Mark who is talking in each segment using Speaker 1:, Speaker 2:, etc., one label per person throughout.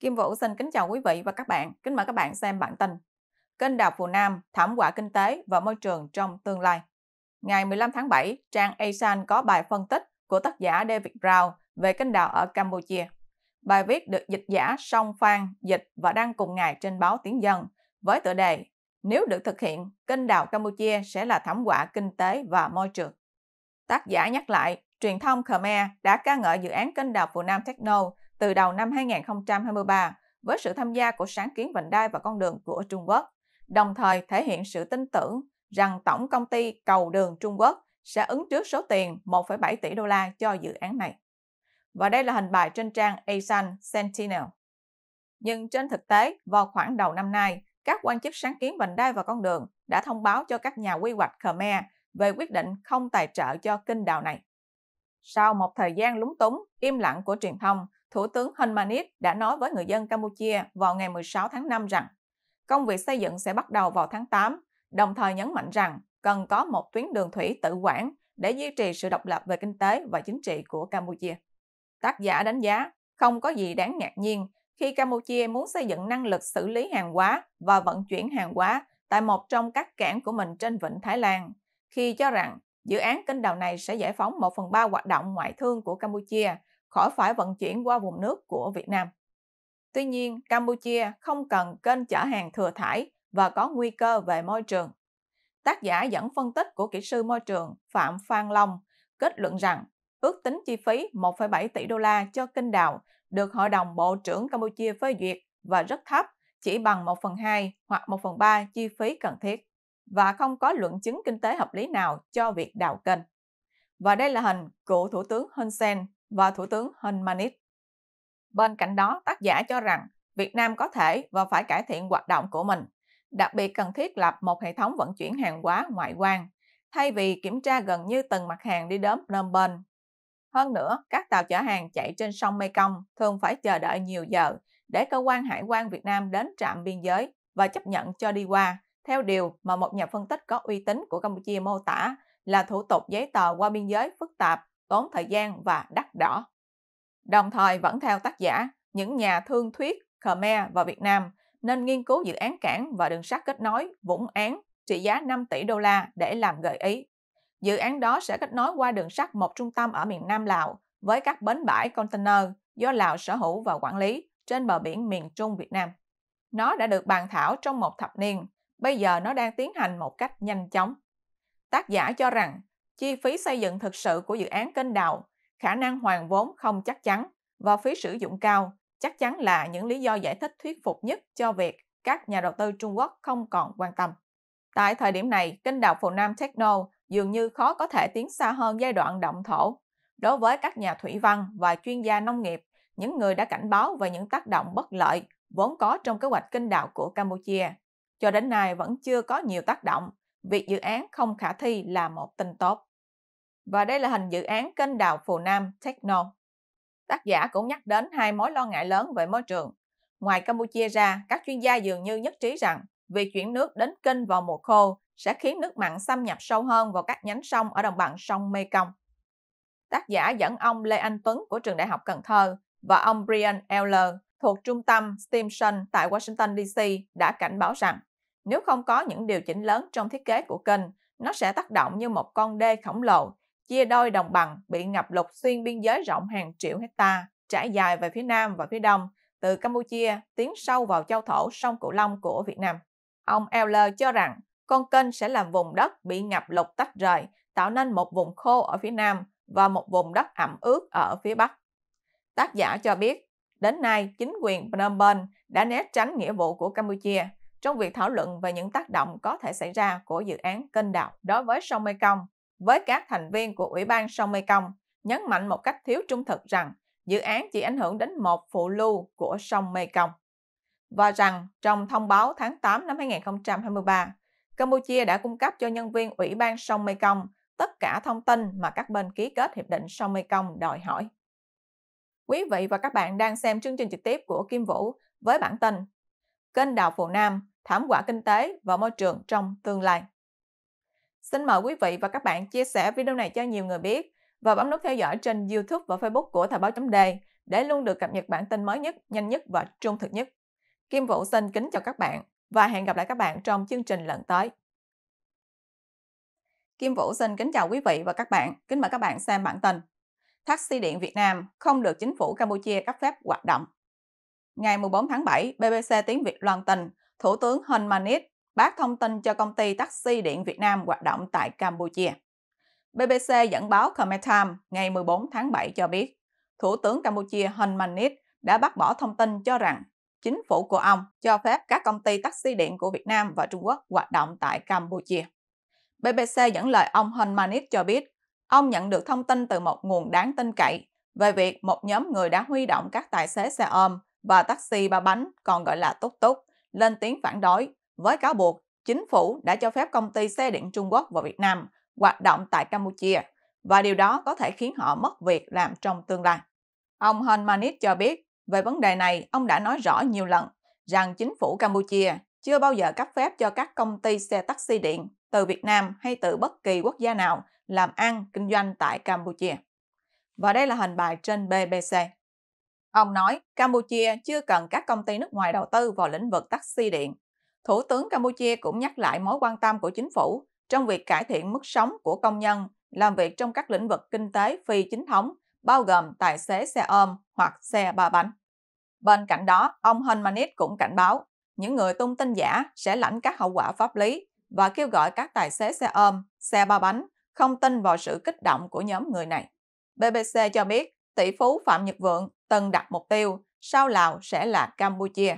Speaker 1: Kim Vũ xin kính chào quý vị và các bạn. Kính mời các bạn xem bản tin. Kênh đào Phù Nam thảm họa kinh tế và môi trường trong tương lai. Ngày 15 tháng 7, trang Asian có bài phân tích của tác giả David Brown về kênh đào ở Campuchia. Bài viết được dịch giả Song Phan dịch và đăng cùng ngày trên báo Tiếng Dân với tựa đề Nếu được thực hiện, kênh đào Campuchia sẽ là thảm họa kinh tế và môi trường. Tác giả nhắc lại, truyền thông Khmer đã ca ngợi dự án kênh đào Phù Nam Techno từ đầu năm 2023 với sự tham gia của sáng kiến vành đai và con đường của Trung Quốc, đồng thời thể hiện sự tin tưởng rằng Tổng Công ty Cầu đường Trung Quốc sẽ ứng trước số tiền 1,7 tỷ đô la cho dự án này. Và đây là hình bài trên trang Asian Sentinel. Nhưng trên thực tế, vào khoảng đầu năm nay, các quan chức sáng kiến vành đai và con đường đã thông báo cho các nhà quy hoạch Khmer về quyết định không tài trợ cho kinh đào này. Sau một thời gian lúng túng, im lặng của truyền thông, Thủ tướng Hun Manet đã nói với người dân Campuchia vào ngày 16 tháng 5 rằng công việc xây dựng sẽ bắt đầu vào tháng 8, đồng thời nhấn mạnh rằng cần có một tuyến đường thủy tự quản để duy trì sự độc lập về kinh tế và chính trị của Campuchia. Tác giả đánh giá không có gì đáng ngạc nhiên khi Campuchia muốn xây dựng năng lực xử lý hàng hóa và vận chuyển hàng hóa tại một trong các cảng của mình trên vịnh Thái Lan, khi cho rằng dự án kênh đào này sẽ giải phóng một phần ba hoạt động ngoại thương của Campuchia khỏi phải vận chuyển qua vùng nước của Việt Nam. Tuy nhiên, Campuchia không cần kênh chở hàng thừa thải và có nguy cơ về môi trường. Tác giả dẫn phân tích của kỹ sư môi trường Phạm Phan Long kết luận rằng ước tính chi phí 1,7 tỷ đô la cho kênh đào được Hội đồng Bộ trưởng Campuchia phê duyệt và rất thấp, chỉ bằng 1 phần 2 hoặc 1 phần 3 chi phí cần thiết và không có luận chứng kinh tế hợp lý nào cho việc đào kênh. Và đây là hình cựu Thủ tướng Hun Sen và Thủ tướng Hun Manet. Bên cạnh đó, tác giả cho rằng Việt Nam có thể và phải cải thiện hoạt động của mình, đặc biệt cần thiết lập một hệ thống vận chuyển hàng hóa ngoại quan, thay vì kiểm tra gần như từng mặt hàng đi đến Phnom Penh. Hơn nữa, các tàu chở hàng chạy trên sông Mekong thường phải chờ đợi nhiều giờ để cơ quan hải quan Việt Nam đến trạm biên giới và chấp nhận cho đi qua, theo điều mà một nhà phân tích có uy tín của Campuchia mô tả là thủ tục giấy tờ qua biên giới phức tạp tốn thời gian và đắt đỏ. Đồng thời vẫn theo tác giả, những nhà thương thuyết Khmer và Việt Nam nên nghiên cứu dự án cảng và đường sắt kết nối Vũng Án trị giá 5 tỷ đô la để làm gợi ý. Dự án đó sẽ kết nối qua đường sắt một trung tâm ở miền Nam Lào với các bến bãi container do Lào sở hữu và quản lý trên bờ biển miền Trung Việt Nam. Nó đã được bàn thảo trong một thập niên, bây giờ nó đang tiến hành một cách nhanh chóng. Tác giả cho rằng chi phí xây dựng thực sự của dự án kênh đào, khả năng hoàn vốn không chắc chắn và phí sử dụng cao chắc chắn là những lý do giải thích thuyết phục nhất cho việc các nhà đầu tư Trung Quốc không còn quan tâm. Tại thời điểm này, kênh đào Phù Nam Techno dường như khó có thể tiến xa hơn giai đoạn động thổ. Đối với các nhà thủy văn và chuyên gia nông nghiệp, những người đã cảnh báo về những tác động bất lợi vốn có trong kế hoạch kênh đào của Campuchia. Cho đến nay vẫn chưa có nhiều tác động, việc dự án không khả thi là một tin tốt. Và đây là hình dự án kênh đào Phù Nam Techno. Tác giả cũng nhắc đến hai mối lo ngại lớn về môi trường. Ngoài Campuchia ra, các chuyên gia dường như nhất trí rằng việc chuyển nước đến kênh vào mùa khô sẽ khiến nước mặn xâm nhập sâu hơn vào các nhánh sông ở đồng bằng sông Mekong. Tác giả dẫn ông Lê Anh Tuấn của trường Đại học Cần Thơ và ông Brian Eller thuộc trung tâm Stimson tại Washington DC đã cảnh báo rằng nếu không có những điều chỉnh lớn trong thiết kế của kênh, nó sẽ tác động như một con đê khổng lồ chia đôi đồng bằng bị ngập lụt xuyên biên giới rộng hàng triệu hecta, trải dài về phía nam và phía đông, từ Campuchia tiến sâu vào châu thổ sông Cửu Long của Việt Nam. Ông Euler cho rằng con kênh sẽ làm vùng đất bị ngập lụt tách rời, tạo nên một vùng khô ở phía nam và một vùng đất ẩm ướt ở phía bắc. Tác giả cho biết, đến nay chính quyền Phnom Penh đã né tránh nghĩa vụ của Campuchia trong việc thảo luận về những tác động có thể xảy ra của dự án kênh đào đối với sông Mekong với các thành viên của Ủy ban sông Mekong, nhấn mạnh một cách thiếu trung thực rằng dự án chỉ ảnh hưởng đến một phụ lưu của sông Mekong. Và rằng trong thông báo tháng 8 năm 2023, Campuchia đã cung cấp cho nhân viên Ủy ban sông Mekong tất cả thông tin mà các bên ký kết Hiệp định sông Mekong đòi hỏi. Quý vị và các bạn đang xem chương trình trực tiếp của Kim Vũ với bản tin Kênh Đào Phụ Nam, Thảm quả kinh tế và môi trường trong tương lai. Xin mời quý vị và các bạn chia sẻ video này cho nhiều người biết và bấm nút theo dõi trên YouTube và Facebook của Thời báo chấm đề để luôn được cập nhật bản tin mới nhất, nhanh nhất và trung thực nhất. Kim Vũ xin kính chào các bạn và hẹn gặp lại các bạn trong chương trình lần tới. Kim Vũ xin kính chào quý vị và các bạn, kính mời các bạn xem bản tin. Taxi điện Việt Nam không được chính phủ Campuchia cấp phép hoạt động. Ngày 14 tháng 7, BBC tiếng Việt loan tin, Thủ tướng Hun Manet bác thông tin cho công ty taxi điện Việt Nam hoạt động tại Campuchia. BBC dẫn báo Khmer Time ngày 14 tháng 7 cho biết, Thủ tướng Campuchia Hun Manet đã bác bỏ thông tin cho rằng chính phủ của ông cho phép các công ty taxi điện của Việt Nam và Trung Quốc hoạt động tại Campuchia. BBC dẫn lời ông Hun Manet cho biết, ông nhận được thông tin từ một nguồn đáng tin cậy về việc một nhóm người đã huy động các tài xế xe ôm và taxi ba bánh, còn gọi là túc túc, lên tiếng phản đối với cáo buộc chính phủ đã cho phép công ty xe điện Trung Quốc vào Việt Nam hoạt động tại Campuchia và điều đó có thể khiến họ mất việc làm trong tương lai. Ông Hon Manit cho biết về vấn đề này, ông đã nói rõ nhiều lần rằng chính phủ Campuchia chưa bao giờ cấp phép cho các công ty xe taxi điện từ Việt Nam hay từ bất kỳ quốc gia nào làm ăn kinh doanh tại Campuchia. Và đây là hình bài trên BBC. Ông nói Campuchia chưa cần các công ty nước ngoài đầu tư vào lĩnh vực taxi điện Thủ tướng Campuchia cũng nhắc lại mối quan tâm của chính phủ trong việc cải thiện mức sống của công nhân làm việc trong các lĩnh vực kinh tế phi chính thống, bao gồm tài xế xe ôm hoặc xe ba bánh. Bên cạnh đó, ông Honmanet cũng cảnh báo những người tung tin giả sẽ lãnh các hậu quả pháp lý và kêu gọi các tài xế xe ôm, xe ba bánh không tin vào sự kích động của nhóm người này. BBC cho biết tỷ phú Phạm Nhật Vượng từng đặt mục tiêu sau Lào sẽ là Campuchia.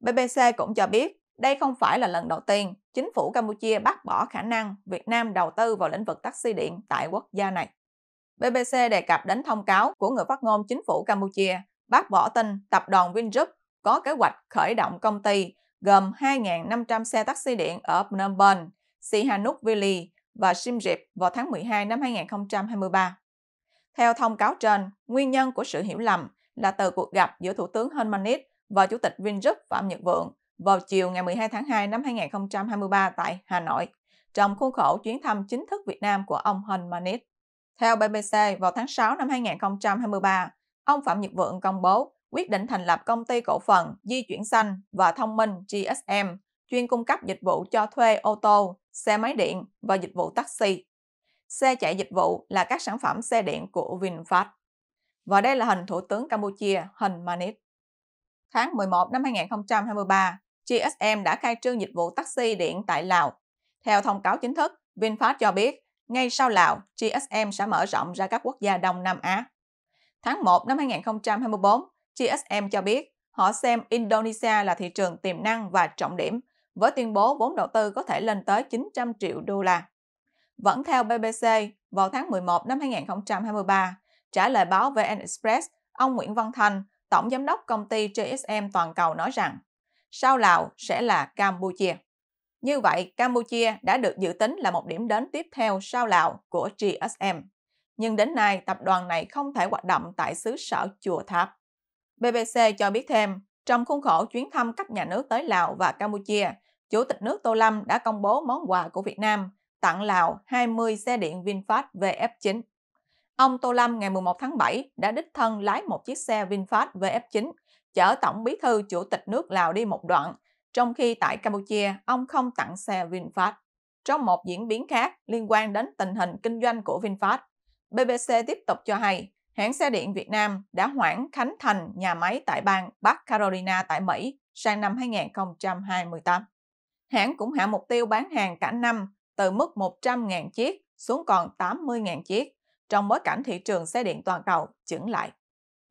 Speaker 1: BBC cũng cho biết đây không phải là lần đầu tiên chính phủ Campuchia bác bỏ khả năng Việt Nam đầu tư vào lĩnh vực taxi điện tại quốc gia này. BBC đề cập đến thông cáo của người phát ngôn chính phủ Campuchia bác bỏ tin tập đoàn Vingroup có kế hoạch khởi động công ty gồm 2.500 xe taxi điện ở Phnom Penh, Sihanoukville và Siem Reap vào tháng 12 năm 2023. Theo thông cáo trên, nguyên nhân của sự hiểu lầm là từ cuộc gặp giữa Thủ tướng Hun Manet và Chủ tịch Vingroup Phạm Nhật Vượng vào chiều ngày 12 tháng 2 năm 2023 tại Hà Nội, trong khuôn khổ chuyến thăm chính thức Việt Nam của ông Hun Manet. Theo BBC, vào tháng 6 năm 2023, ông Phạm Nhật Vượng công bố quyết định thành lập công ty cổ phần di chuyển xanh và thông minh GSM, chuyên cung cấp dịch vụ cho thuê ô tô, xe máy điện và dịch vụ taxi. Xe chạy dịch vụ là các sản phẩm xe điện của VinFast. Và đây là hình Thủ tướng Campuchia Hun Manet. Tháng 11 năm 2023, GSM đã khai trương dịch vụ taxi điện tại Lào. Theo thông cáo chính thức, VinFast cho biết, ngay sau Lào, GSM sẽ mở rộng ra các quốc gia Đông Nam Á. Tháng 1 năm 2024, GSM cho biết họ xem Indonesia là thị trường tiềm năng và trọng điểm, với tuyên bố vốn đầu tư có thể lên tới 900 triệu đô la. Vẫn theo BBC, vào tháng 11 năm 2023, trả lời báo VN Express, ông Nguyễn Văn Thành, tổng giám đốc công ty GSM toàn cầu nói rằng sau Lào sẽ là Campuchia. Như vậy, Campuchia đã được dự tính là một điểm đến tiếp theo sau Lào của GSM. Nhưng đến nay, tập đoàn này không thể hoạt động tại xứ sở Chùa Tháp. BBC cho biết thêm, trong khuôn khổ chuyến thăm cấp nhà nước tới Lào và Campuchia, Chủ tịch nước Tô Lâm đã công bố món quà của Việt Nam tặng Lào 20 xe điện VinFast VF9. Ông Tô Lâm ngày 11 tháng 7 đã đích thân lái một chiếc xe VinFast VF9 chở Tổng bí thư Chủ tịch nước Lào đi một đoạn, trong khi tại Campuchia, ông không tặng xe VinFast. Trong một diễn biến khác liên quan đến tình hình kinh doanh của VinFast, BBC tiếp tục cho hay hãng xe điện Việt Nam đã hoãn khánh thành nhà máy tại bang Bắc Carolina tại Mỹ sang năm 2028. Hãng cũng hạ mục tiêu bán hàng cả năm từ mức 100.000 chiếc xuống còn 80.000 chiếc trong bối cảnh thị trường xe điện toàn cầu chững lại.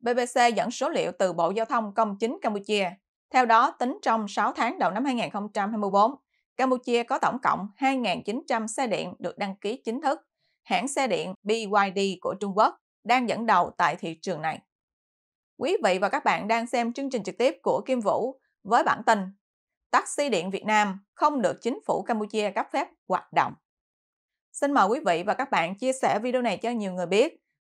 Speaker 1: BBC dẫn số liệu từ Bộ Giao thông Công chính Campuchia. Theo đó, tính trong 6 tháng đầu năm 2024, Campuchia có tổng cộng 2.900 xe điện được đăng ký chính thức. Hãng xe điện BYD của Trung Quốc đang dẫn đầu tại thị trường này. Quý vị và các bạn đang xem chương trình trực tiếp của Kim Vũ với bản tin Taxi điện Việt Nam không được chính phủ Campuchia cấp phép hoạt động. Xin mời quý vị và các bạn chia sẻ video này cho nhiều người biết